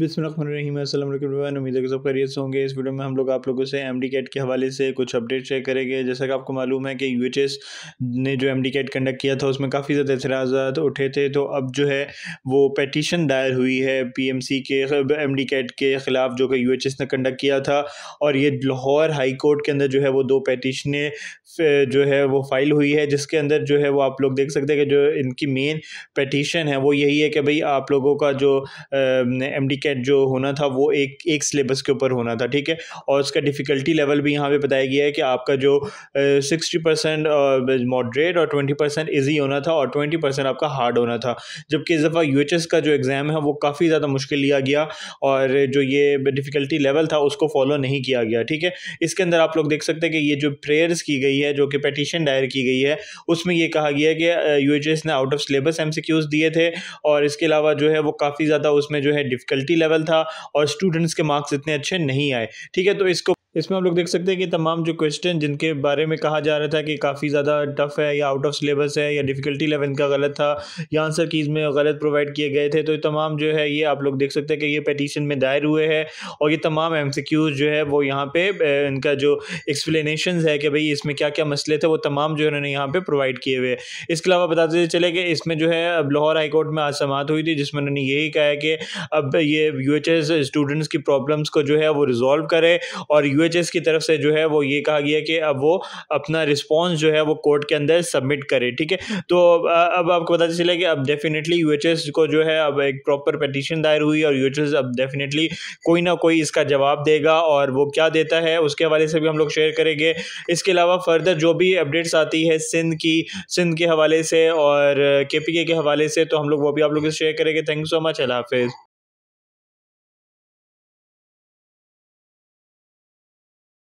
बिसम उम्मीद है कि सब से होंगे इस वीडियो में हम लोग आप लोगों से एम डी कैट के हवाले से कुछ अपडेट शेयर करेंगे जैसा कि आपको मालूम है कि यू एच एस ने जो एम डी कैट कंडक्ट किया था उसमें काफ़ी ज़्यादा एतराज उठे थे तो अब जो है वो पटिशन दायर हुई है पी एम सी के एम डी कैट के ख़िलाफ़ जो कि यू एच एस ने कंडक्ट किया था और ये लाहौर हाई कोर्ट के अंदर जो है वो दो पटिशनें जो है वो फाइल हुई है जिसके अंदर जो है वो आप लोग देख सकते हैं कि जो इनकी मेन पटिशन है वो यही है कि भाई आप लोगों का जो एम डी कैट जो होना था वो एक एक सिलेबस के ऊपर होना था ठीक है और उसका डिफ़िकल्टी लेवल भी यहाँ पे बताया गया है कि आपका जो सिक्सटी परसेंट मॉडरेट और ट्वेंटी परसेंट ईजी होना था और ट्वेंटी परसेंट आपका हार्ड होना था जबकि इस दफ़ा यू का जो एग्ज़ाम है वो काफ़ी ज़्यादा मुश्किल लिया गया और जो ये डिफ़िकल्टी लेवल था उसको फॉलो नहीं किया गया ठीक है इसके अंदर आप लोग देख सकते हैं कि ये जो प्रेयर्स की गई है जो कि पटिशन दायर की गई है उसमें ये कहा गया है कि यू ने आउट ऑफ सिलेबस एम दिए थे और इसके अलावा जो है वो काफ़ी ज़्यादा उसमें जो है डिफ़िकल्टी लेवल था और स्टूडेंट्स के मार्क्स इतने अच्छे नहीं आए ठीक है तो इसको इसमें हम लोग देख सकते हैं कि तमाम जो क्वेश्चन जिनके बारे में कहा जा रहा था कि काफ़ी ज़्यादा टफ है या आउट ऑफ सिलेबस है या डिफ़िकल्टी लेवल इनका गलत था या आंसर कीज़ में गलत प्रोवाइड किए गए थे तो तमाम जो है ये आप लोग देख सकते हैं कि ये पटिशन में दायर हुए हैं और ये तमाम एम जो है वो यहाँ पर इनका जो एक्सप्लेशन है कि भाई इसमें क्या क्या मसले थे वो तमाम जो इन्होंने यहाँ पर प्रोवाइड किए हुए इसके अलावा बताते चले कि इसमें जो है अब लाहौर हाईकोर्ट में आज समात हुई थी जिसमें उन्होंने यही कहा है कि अब ये यू एच स्टूडेंट्स की प्रॉब्लम्स को जो है वो रिजॉल्व करे और यू की तरफ से जो है वो ये कहा गया कि अब वो अपना रिस्पॉन्स जो है वो कोर्ट के अंदर सबमिट करे ठीक है तो अब आपको पता चले कि अब डेफिनेटली यू को जो है अब एक प्रॉपर पटिशन दायर हुई और यू अब डेफिनेटली कोई ना कोई इसका जवाब देगा और वो क्या देता है उसके हवाले से भी हम लोग शेयर करेंगे इसके अलावा फर्दर जो भी अपडेट्स आती है सिंध की सिंध के हवाले से और के के हवाले से तो हम लोग वो भी आप लोगों से शेयर करेंगे थैंक यू सो मच अल्लाह हाफिज़